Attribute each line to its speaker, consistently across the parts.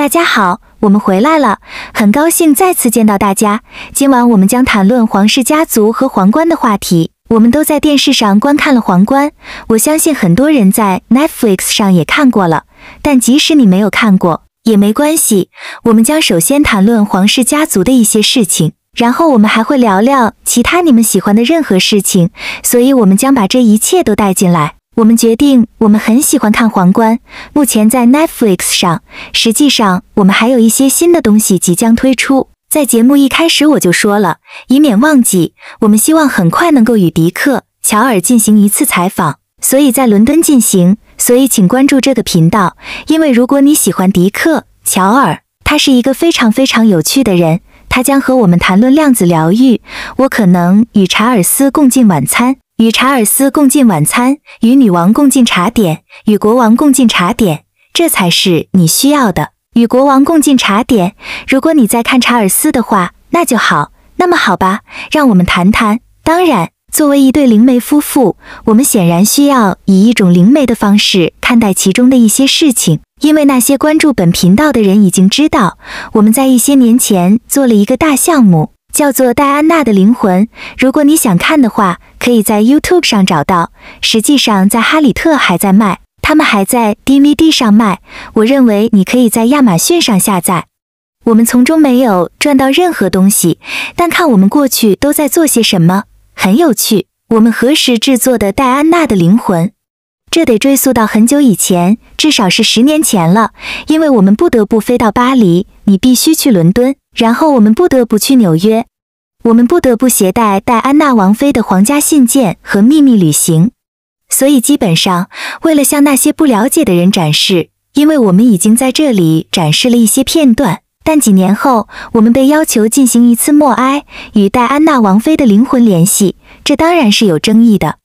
Speaker 1: 大家好，我们回来了，很高兴再次见到大家。今晚我们将谈论皇室家族和《皇冠》的话题。我们都在电视上观看了《皇冠》，我相信很多人在 Netflix 上也看过了。但即使你没有看过，也没关系。我们将首先谈论皇室家族的一些事情，然后我们还会聊聊其他你们喜欢的任何事情。所以我们将把这一切都带进来。我们决定，我们很喜欢看《皇冠》，目前在 Netflix 上。实际上，我们还有一些新的东西即将推出。在节目一开始我就说了，以免忘记，我们希望很快能够与迪克·乔尔进行一次采访，所以在伦敦进行。所以，请关注这个频道，因为如果你喜欢迪克·乔尔，他是一个非常非常有趣的人，他将和我们谈论量子疗愈。我可能与查尔斯共进晚餐。与查尔斯共进晚餐，与女王共进茶点，与国王共进茶点，这才是你需要的。与国王共进茶点，如果你在看查尔斯的话，那就好。那么好吧，让我们谈谈。当然，作为一对灵媒夫妇，我们显然需要以一种灵媒的方式看待其中的一些事情，因为那些关注本频道的人已经知道，我们在一些年前做了一个大项目。叫做《戴安娜的灵魂》，如果你想看的话，可以在 YouTube 上找到。实际上，在哈里特还在卖，他们还在 DVD 上卖。我认为你可以在亚马逊上下载。我们从中没有赚到任何东西，但看我们过去都在做些什么，很有趣。我们何时制作的《戴安娜的灵魂》？这得追溯到很久以前，至少是十年前了，因为我们不得不飞到巴黎，你必须去伦敦。然后我们不得不去纽约，我们不得不携带戴安娜王妃的皇家信件和秘密旅行。所以基本上，为了向那些不了解的人展示，因为我们已经在这里展示了一些片段。但几年后，我们被要求进行一次默哀，与戴安娜王妃的灵魂联系。这当然是有争议的。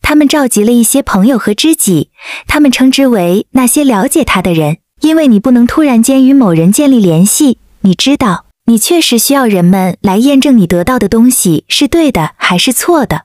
Speaker 1: 他们召集了一些朋友和知己，他们称之为那些了解他的人，因为你不能突然间与某人建立联系，你知道。你确实需要人们来验证你得到的东西是对的还是错的。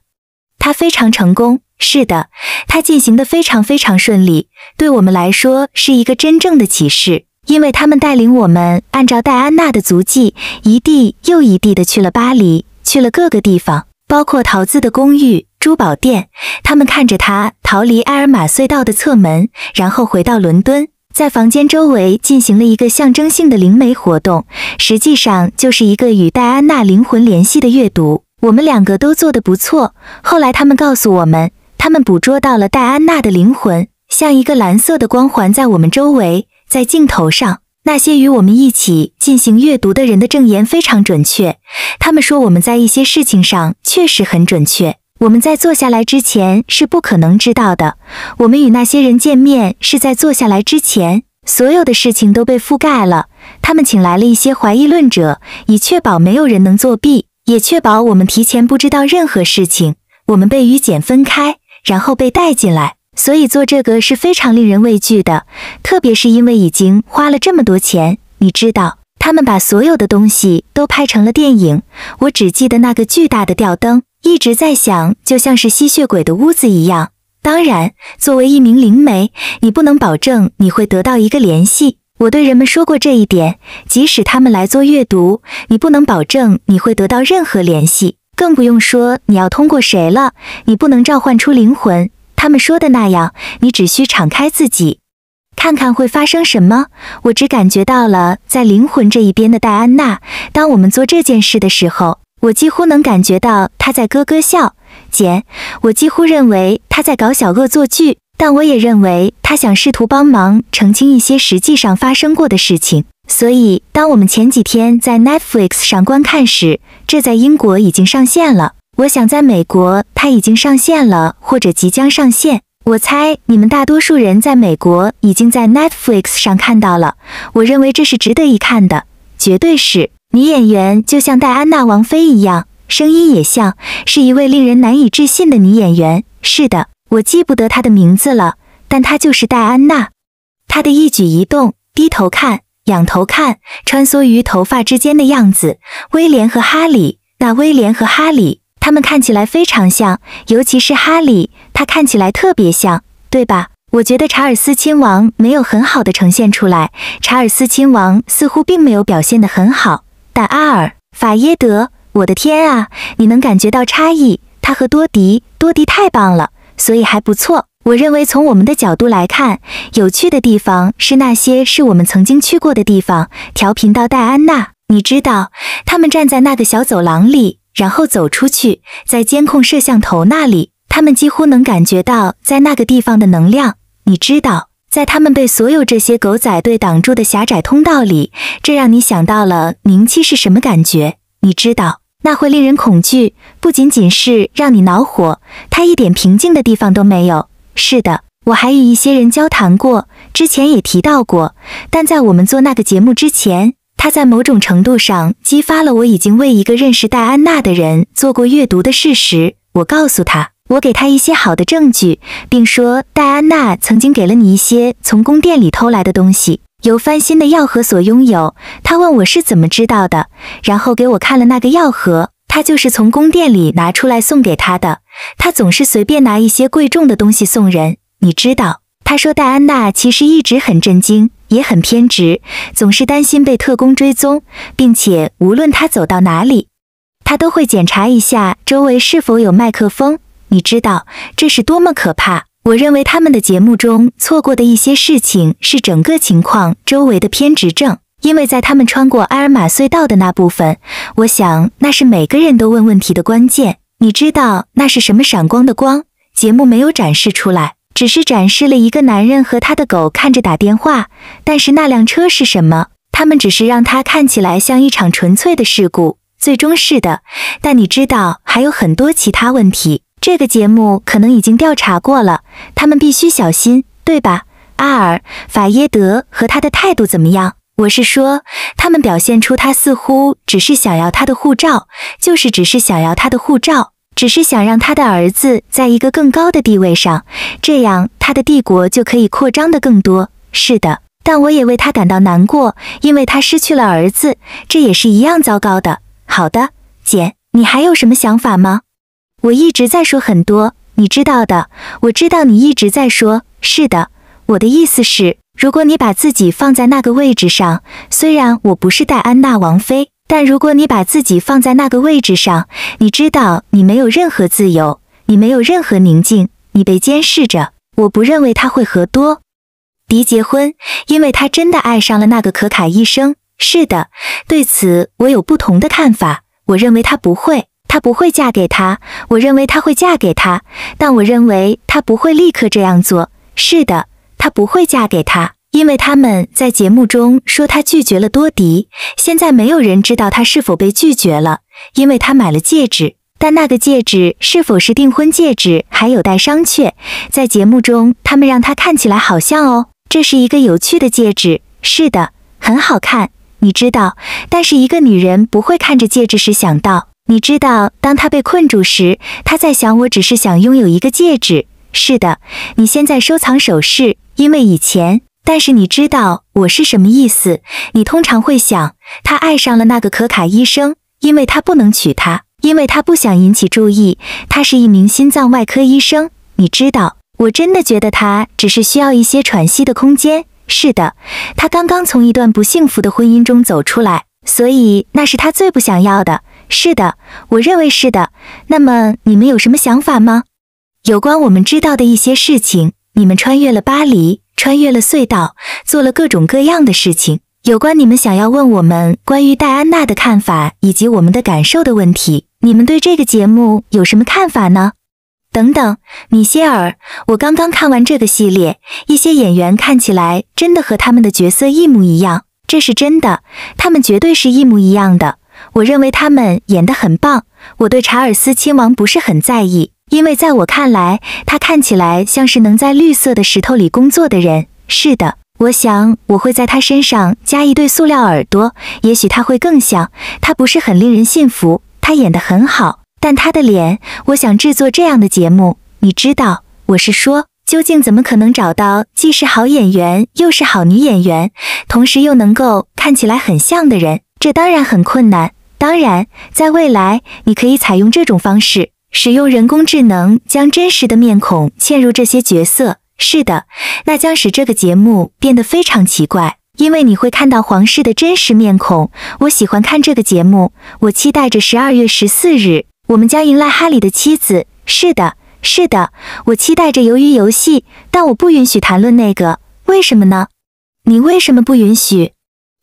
Speaker 1: 他非常成功，是的，他进行的非常非常顺利，对我们来说是一个真正的启示，因为他们带领我们按照戴安娜的足迹，一地又一地的去了巴黎，去了各个地方，包括桃子的公寓、珠宝店。他们看着他逃离埃尔玛隧道的侧门，然后回到伦敦。在房间周围进行了一个象征性的灵媒活动，实际上就是一个与戴安娜灵魂联系的阅读。我们两个都做得不错。后来他们告诉我们，他们捕捉到了戴安娜的灵魂，像一个蓝色的光环在我们周围。在镜头上，那些与我们一起进行阅读的人的证言非常准确。他们说我们在一些事情上确实很准确。我们在坐下来之前是不可能知道的。我们与那些人见面是在坐下来之前，所有的事情都被覆盖了。他们请来了一些怀疑论者，以确保没有人能作弊，也确保我们提前不知道任何事情。我们被与简分开，然后被带进来。所以做这个是非常令人畏惧的，特别是因为已经花了这么多钱，你知道。他们把所有的东西都拍成了电影。我只记得那个巨大的吊灯，一直在想，就像是吸血鬼的屋子一样。当然，作为一名灵媒，你不能保证你会得到一个联系。我对人们说过这一点，即使他们来做阅读，你不能保证你会得到任何联系，更不用说你要通过谁了。你不能召唤出灵魂，他们说的那样，你只需敞开自己。看看会发生什么。我只感觉到了在灵魂这一边的戴安娜。当我们做这件事的时候，我几乎能感觉到她在咯咯笑。简，我几乎认为她在搞小恶作剧，但我也认为她想试图帮忙澄清一些实际上发生过的事情。所以，当我们前几天在 Netflix 上观看时，这在英国已经上线了。我想在美国，它已经上线了，或者即将上线。我猜你们大多数人在美国已经在 Netflix 上看到了。我认为这是值得一看的，绝对是。女演员就像戴安娜王妃一样，声音也像，是一位令人难以置信的女演员。是的，我记不得她的名字了，但她就是戴安娜。她的一举一动，低头看，仰头看，穿梭于头发之间的样子。威廉和哈里，那威廉和哈里，他们看起来非常像，尤其是哈里，他看起来特别像，对吧？我觉得查尔斯亲王没有很好的呈现出来，查尔斯亲王似乎并没有表现得很好。但阿尔法耶德，我的天啊，你能感觉到差异。他和多迪，多迪太棒了，所以还不错。我认为从我们的角度来看，有趣的地方是那些是我们曾经去过的地方。调频到戴安娜，你知道，他们站在那个小走廊里，然后走出去，在监控摄像头那里。他们几乎能感觉到在那个地方的能量。你知道，在他们被所有这些狗仔队挡住的狭窄通道里，这让你想到了凝气是什么感觉？你知道，那会令人恐惧，不仅仅是让你恼火。它一点平静的地方都没有。是的，我还与一些人交谈过，之前也提到过。但在我们做那个节目之前，他在某种程度上激发了我已经为一个认识戴安娜的人做过阅读的事实。我告诉他。我给他一些好的证据，并说戴安娜曾经给了你一些从宫殿里偷来的东西，由翻新的药盒所拥有。他问我是怎么知道的，然后给我看了那个药盒。他就是从宫殿里拿出来送给他的。他总是随便拿一些贵重的东西送人，你知道。他说戴安娜其实一直很震惊，也很偏执，总是担心被特工追踪，并且无论他走到哪里，他都会检查一下周围是否有麦克风。你知道这是多么可怕？我认为他们的节目中错过的一些事情是整个情况周围的偏执症，因为在他们穿过埃尔玛隧道的那部分，我想那是每个人都问问题的关键。你知道那是什么闪光的光？节目没有展示出来，只是展示了一个男人和他的狗看着打电话。但是那辆车是什么？他们只是让它看起来像一场纯粹的事故，最终是的。但你知道还有很多其他问题。这个节目可能已经调查过了，他们必须小心，对吧？阿尔法耶德和他的态度怎么样？我是说，他们表现出他似乎只是想要他的护照，就是只是想要他的护照，只是想让他的儿子在一个更高的地位上，这样他的帝国就可以扩张的更多。是的，但我也为他感到难过，因为他失去了儿子，这也是一样糟糕的。好的，简，你还有什么想法吗？我一直在说很多，你知道的。我知道你一直在说，是的。我的意思是，如果你把自己放在那个位置上，虽然我不是戴安娜王妃，但如果你把自己放在那个位置上，你知道你没有任何自由，你没有任何宁静，你被监视着。我不认为他会和多迪结婚，因为他真的爱上了那个可卡医生。是的，对此我有不同的看法。我认为他不会。她不会嫁给他。我认为她会嫁给他，但我认为她不会立刻这样做。是的，她不会嫁给他，因为他们在节目中说她拒绝了多迪。现在没有人知道她是否被拒绝了，因为她买了戒指，但那个戒指是否是订婚戒指还有待商榷。在节目中，他们让她看起来好像哦，这是一个有趣的戒指。是的，很好看，你知道。但是一个女人不会看着戒指时想到。你知道，当他被困住时，他在想，我只是想拥有一个戒指。是的，你现在收藏首饰，因为以前。但是你知道我是什么意思？你通常会想，他爱上了那个可卡医生，因为他不能娶她，因为他不想引起注意。他是一名心脏外科医生。你知道，我真的觉得他只是需要一些喘息的空间。是的，他刚刚从一段不幸福的婚姻中走出来，所以那是他最不想要的。是的，我认为是的。那么你们有什么想法吗？有关我们知道的一些事情，你们穿越了巴黎，穿越了隧道，做了各种各样的事情。有关你们想要问我们关于戴安娜的看法以及我们的感受的问题，你们对这个节目有什么看法呢？等等，米歇尔，我刚刚看完这个系列，一些演员看起来真的和他们的角色一模一样，这是真的，他们绝对是一模一样的。我认为他们演得很棒。我对查尔斯亲王不是很在意，因为在我看来，他看起来像是能在绿色的石头里工作的人。是的，我想我会在他身上加一对塑料耳朵，也许他会更像。他不是很令人信服。他演得很好，但他的脸……我想制作这样的节目。你知道，我是说，究竟怎么可能找到既是好演员又是好女演员，同时又能够看起来很像的人？这当然很困难。当然，在未来，你可以采用这种方式，使用人工智能将真实的面孔嵌入这些角色。是的，那将使这个节目变得非常奇怪，因为你会看到皇室的真实面孔。我喜欢看这个节目，我期待着十二月十四日，我们将迎来哈里的妻子。是的，是的，我期待着《鱿鱼游戏》，但我不允许谈论那个。为什么呢？你为什么不允许？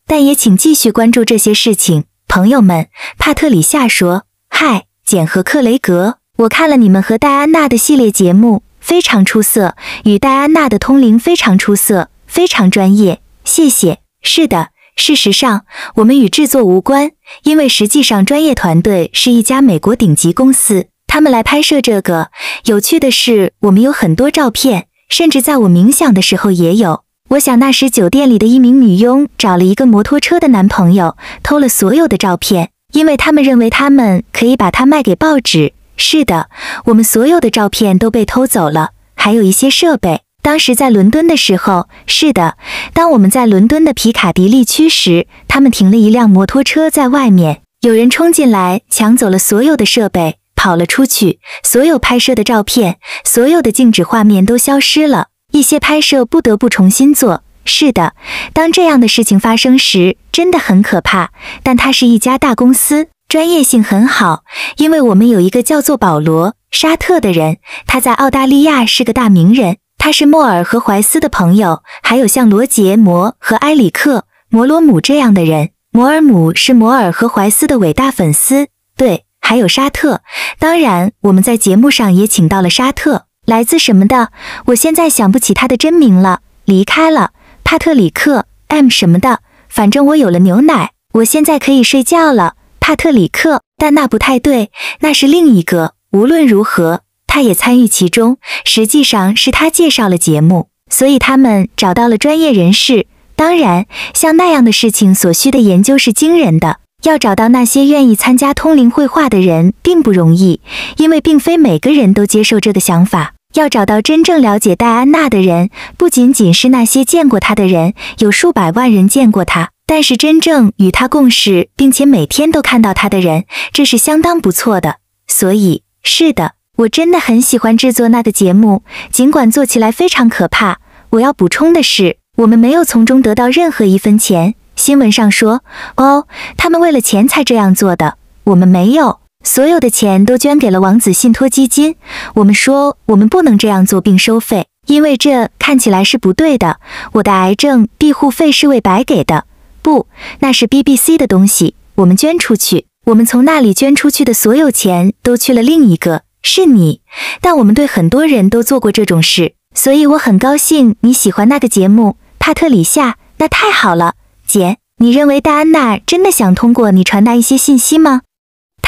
Speaker 1: 但也请继续关注这些事情。朋友们，帕特里夏说：“嗨，简和克雷格，我看了你们和戴安娜的系列节目，非常出色。与戴安娜的通灵非常出色，非常专业。谢谢。是的，事实上，我们与制作无关，因为实际上专业团队是一家美国顶级公司，他们来拍摄这个。有趣的是，我们有很多照片，甚至在我冥想的时候也有。”我想那时酒店里的一名女佣找了一个摩托车的男朋友，偷了所有的照片，因为他们认为他们可以把它卖给报纸。是的，我们所有的照片都被偷走了，还有一些设备。当时在伦敦的时候，是的，当我们在伦敦的皮卡迪利区时，他们停了一辆摩托车在外面，有人冲进来抢走了所有的设备，跑了出去。所有拍摄的照片，所有的静止画面都消失了。一些拍摄不得不重新做。是的，当这样的事情发生时，真的很可怕。但它是一家大公司，专业性很好。因为我们有一个叫做保罗·沙特的人，他在澳大利亚是个大名人。他是莫尔和怀斯的朋友，还有像罗杰·摩和埃里克·摩罗姆这样的人。摩尔姆是摩尔和怀斯的伟大粉丝。对，还有沙特。当然，我们在节目上也请到了沙特。来自什么的？我现在想不起他的真名了。离开了，帕特里克 M 什么的。反正我有了牛奶，我现在可以睡觉了。帕特里克，但那不太对，那是另一个。无论如何，他也参与其中。实际上是他介绍了节目，所以他们找到了专业人士。当然，像那样的事情所需的研究是惊人的。要找到那些愿意参加通灵绘画的人并不容易，因为并非每个人都接受这个想法。要找到真正了解戴安娜的人，不仅仅是那些见过她的人，有数百万人见过她，但是真正与她共事，并且每天都看到她的人，这是相当不错的。所以，是的，我真的很喜欢制作那个节目，尽管做起来非常可怕。我要补充的是，我们没有从中得到任何一分钱。新闻上说，哦，他们为了钱才这样做的，我们没有。所有的钱都捐给了王子信托基金。我们说我们不能这样做并收费，因为这看起来是不对的。我的癌症庇护费是为白给的，不，那是 BBC 的东西。我们捐出去，我们从那里捐出去的所有钱都去了另一个。是你，但我们对很多人都做过这种事。所以我很高兴你喜欢那个节目，帕特里夏。那太好了，姐。你认为戴安娜真的想通过你传达一些信息吗？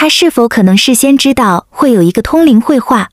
Speaker 1: 他是否可能事先知道会有一个通灵绘画？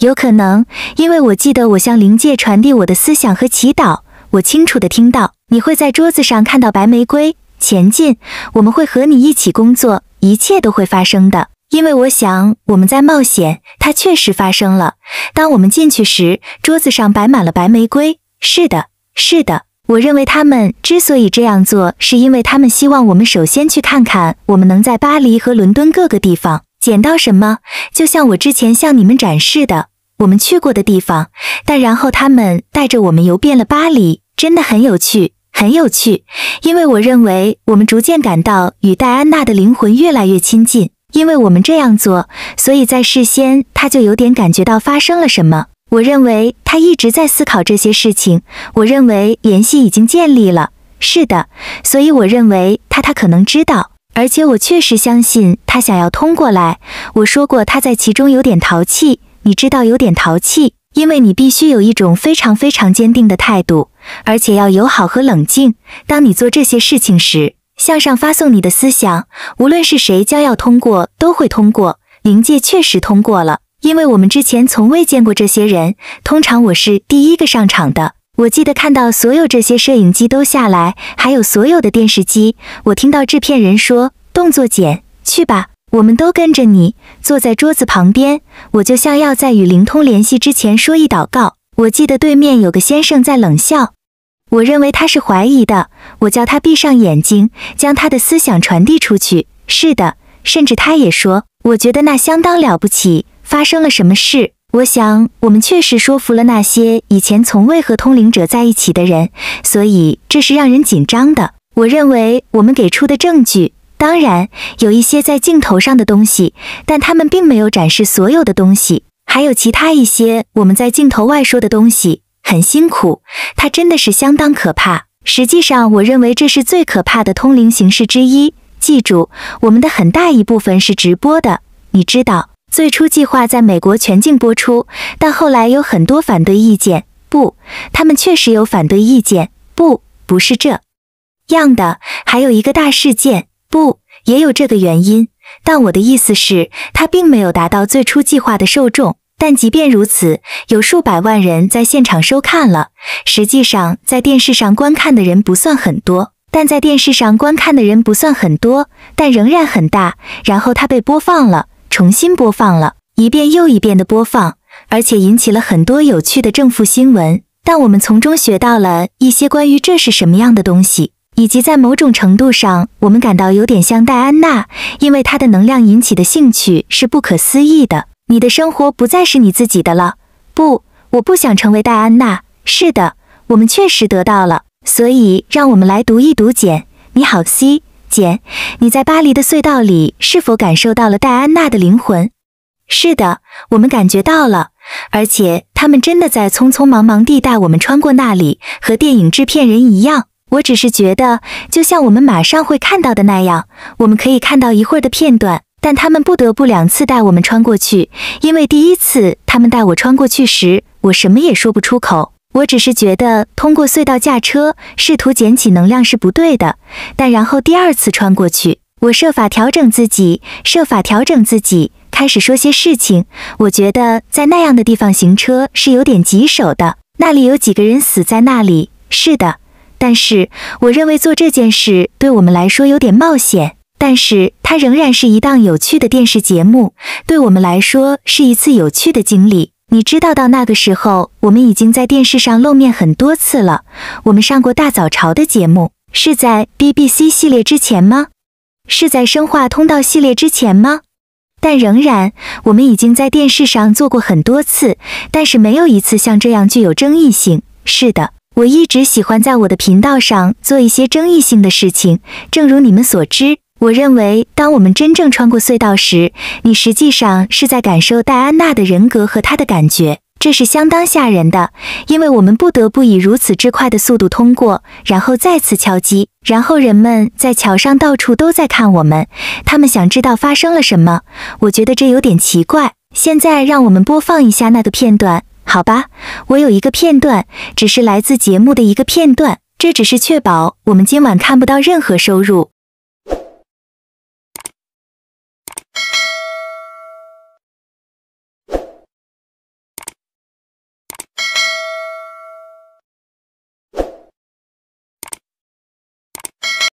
Speaker 1: 有可能，因为我记得我向灵界传递我的思想和祈祷，我清楚地听到你会在桌子上看到白玫瑰。前进，我们会和你一起工作，一切都会发生的。因为我想我们在冒险，它确实发生了。当我们进去时，桌子上摆满了白玫瑰。是的，是的。我认为他们之所以这样做，是因为他们希望我们首先去看看我们能在巴黎和伦敦各个地方捡到什么，就像我之前向你们展示的我们去过的地方。但然后他们带着我们游遍了巴黎，真的很有趣，很有趣。因为我认为我们逐渐感到与戴安娜的灵魂越来越亲近，因为我们这样做，所以在事先他就有点感觉到发生了什么。我认为他一直在思考这些事情。我认为联系已经建立了。是的，所以我认为他他可能知道，而且我确实相信他想要通过来。我说过他在其中有点淘气，你知道有点淘气，因为你必须有一种非常非常坚定的态度，而且要友好和冷静。当你做这些事情时，向上发送你的思想，无论是谁将要通过，都会通过。灵界确实通过了。因为我们之前从未见过这些人。通常我是第一个上场的。我记得看到所有这些摄影机都下来，还有所有的电视机。我听到制片人说：“动作简，去吧。”我们都跟着你坐在桌子旁边。我就像要在与灵通联系之前说一祷告。我记得对面有个先生在冷笑。我认为他是怀疑的。我叫他闭上眼睛，将他的思想传递出去。是的，甚至他也说：“我觉得那相当了不起。”发生了什么事？我想，我们确实说服了那些以前从未和通灵者在一起的人，所以这是让人紧张的。我认为我们给出的证据，当然有一些在镜头上的东西，但他们并没有展示所有的东西，还有其他一些我们在镜头外说的东西。很辛苦，它真的是相当可怕。实际上，我认为这是最可怕的通灵形式之一。记住，我们的很大一部分是直播的，你知道。最初计划在美国全境播出，但后来有很多反对意见。不，他们确实有反对意见。不，不是这样的。还有一个大事件。不，也有这个原因。但我的意思是，它并没有达到最初计划的受众。但即便如此，有数百万人在现场收看了。实际上，在电视上观看的人不算很多，但在电视上观看的人不算很多，但仍然很大。然后它被播放了。重新播放了一遍又一遍的播放，而且引起了很多有趣的正负新闻。但我们从中学到了一些关于这是什么样的东西，以及在某种程度上，我们感到有点像戴安娜，因为她的能量引起的兴趣是不可思议的。你的生活不再是你自己的了。不，我不想成为戴安娜。是的，我们确实得到了。所以，让我们来读一读简。你好，C。简，你在巴黎的隧道里是否感受到了戴安娜的灵魂？是的，我们感觉到了，而且他们真的在匆匆忙忙地带我们穿过那里，和电影制片人一样。我只是觉得，就像我们马上会看到的那样，我们可以看到一会儿的片段，但他们不得不两次带我们穿过去，因为第一次他们带我穿过去时，我什么也说不出口。我只是觉得通过隧道驾车，试图捡起能量是不对的。但然后第二次穿过去，我设法调整自己，设法调整自己，开始说些事情。我觉得在那样的地方行车是有点棘手的。那里有几个人死在那里，是的。但是我认为做这件事对我们来说有点冒险。但是它仍然是一档有趣的电视节目，对我们来说是一次有趣的经历。你知道，到那个时候，我们已经在电视上露面很多次了。我们上过大早朝的节目，是在 BBC 系列之前吗？是在生化通道系列之前吗？但仍然，我们已经在电视上做过很多次，但是没有一次像这样具有争议性。是的，我一直喜欢在我的频道上做一些争议性的事情，正如你们所知。我认为，当我们真正穿过隧道时，你实际上是在感受戴安娜的人格和她的感觉，这是相当吓人的，因为我们不得不以如此之快的速度通过，然后再次敲击，然后人们在桥上到处都在看我们，他们想知道发生了什么。我觉得这有点奇怪。现在让我们播放一下那个片段，好吧？我有一个片段，只是来自节目的一个片段，这只是确保我们今晚看不到任何收入。